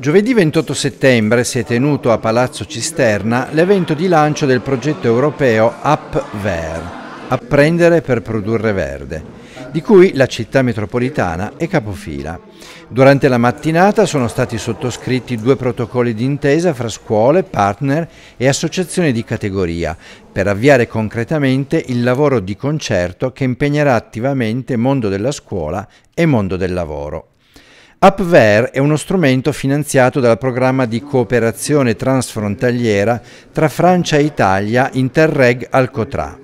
Giovedì 28 settembre si è tenuto a Palazzo Cisterna l'evento di lancio del progetto europeo AppVer, Apprendere per produrre verde, di cui la città metropolitana è capofila. Durante la mattinata sono stati sottoscritti due protocolli d'intesa fra scuole, partner e associazioni di categoria per avviare concretamente il lavoro di concerto che impegnerà attivamente mondo della scuola e mondo del lavoro. Upware è uno strumento finanziato dal programma di cooperazione transfrontaliera tra Francia e Italia Interreg Alcotra.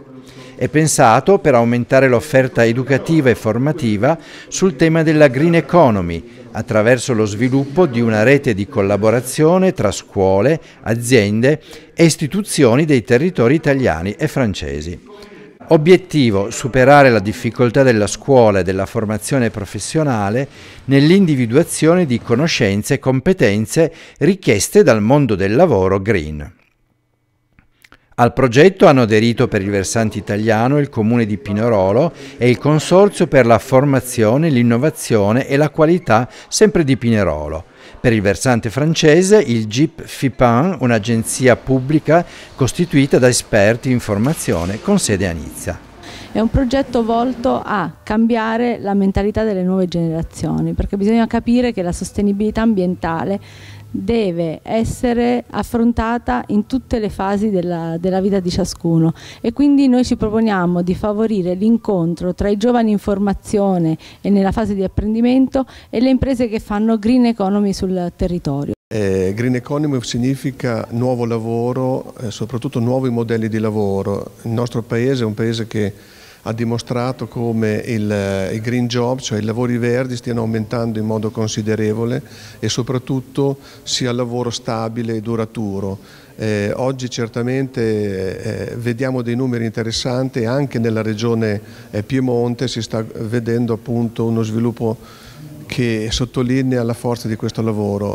È pensato per aumentare l'offerta educativa e formativa sul tema della green economy attraverso lo sviluppo di una rete di collaborazione tra scuole, aziende e istituzioni dei territori italiani e francesi. Obiettivo superare la difficoltà della scuola e della formazione professionale nell'individuazione di conoscenze e competenze richieste dal mondo del lavoro green. Al progetto hanno aderito per il versante italiano il Comune di Pinerolo e il Consorzio per la formazione, l'innovazione e la qualità sempre di Pinerolo, per il versante francese, il GIP FIPAN, un'agenzia pubblica costituita da esperti in formazione con sede a Nizza. È un progetto volto a cambiare la mentalità delle nuove generazioni, perché bisogna capire che la sostenibilità ambientale deve essere affrontata in tutte le fasi della, della, vita di ciascuno e quindi noi ci proponiamo di favorire l'incontro tra i giovani in formazione e nella fase di apprendimento e le imprese che fanno green economy sul territorio. Eh, green economy significa nuovo lavoro, eh, soprattutto nuovi modelli di lavoro. Il nostro paese è un paese che ha dimostrato come il, eh, i green job, cioè i lavori verdi, stiano aumentando in modo considerevole e soprattutto sia lavoro stabile e duraturo. Eh, oggi certamente eh, eh vediamo dei numeri interessanti e anche nella regione eh, Piemonte si sta vedendo appunto uno sviluppo che sottolinea la forza di questo lavoro.